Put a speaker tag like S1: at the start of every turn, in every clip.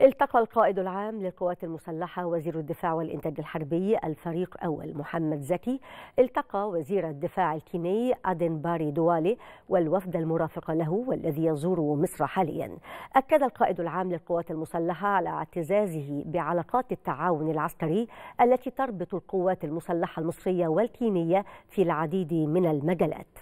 S1: التقى القائد العام للقوات المسلحة وزير الدفاع والإنتاج الحربي الفريق أول محمد زكي التقى وزير الدفاع الكيني أدن باري دوالي والوفد المرافق له والذي يزور مصر حاليا أكد القائد العام للقوات المسلحة على اعتزازه بعلاقات التعاون العسكري التي تربط القوات المسلحة المصرية والكينية في العديد من المجالات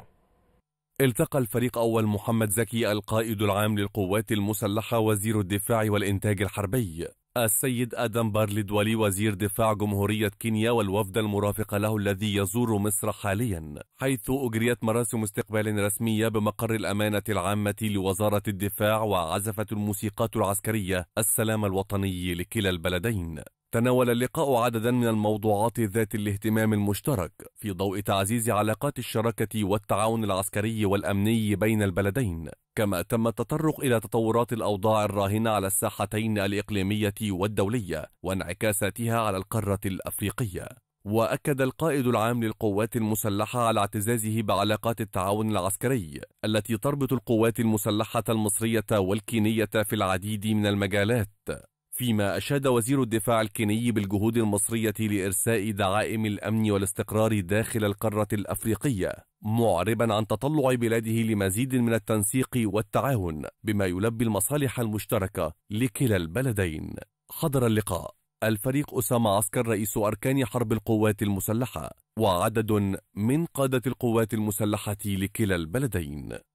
S2: التقى الفريق أول محمد زكي القائد العام للقوات المسلحة وزير الدفاع والإنتاج الحربي السيد آدم بارليد ولي وزير دفاع جمهورية كينيا والوفد المرافق له الذي يزور مصر حاليا حيث أجريت مراسم استقبال رسمية بمقر الأمانة العامة لوزارة الدفاع وعزفت الموسيقات العسكرية السلام الوطني لكلا البلدين تناول اللقاء عددا من الموضوعات ذات الاهتمام المشترك في ضوء تعزيز علاقات الشراكة والتعاون العسكري والأمني بين البلدين كما تم التطرق إلى تطورات الأوضاع الراهنة على الساحتين الإقليمية والدولية وانعكاساتها على القارة الأفريقية وأكد القائد العام للقوات المسلحة على اعتزازه بعلاقات التعاون العسكري التي تربط القوات المسلحة المصرية والكينية في العديد من المجالات فيما أشاد وزير الدفاع الكيني بالجهود المصرية لإرساء دعائم الأمن والاستقرار داخل القارة الأفريقية معربا عن تطلع بلاده لمزيد من التنسيق والتعاون بما يلبي المصالح المشتركة لكلا البلدين حضر اللقاء الفريق أسامة عسكر رئيس أركان حرب القوات المسلحة وعدد من قادة القوات المسلحة لكلا البلدين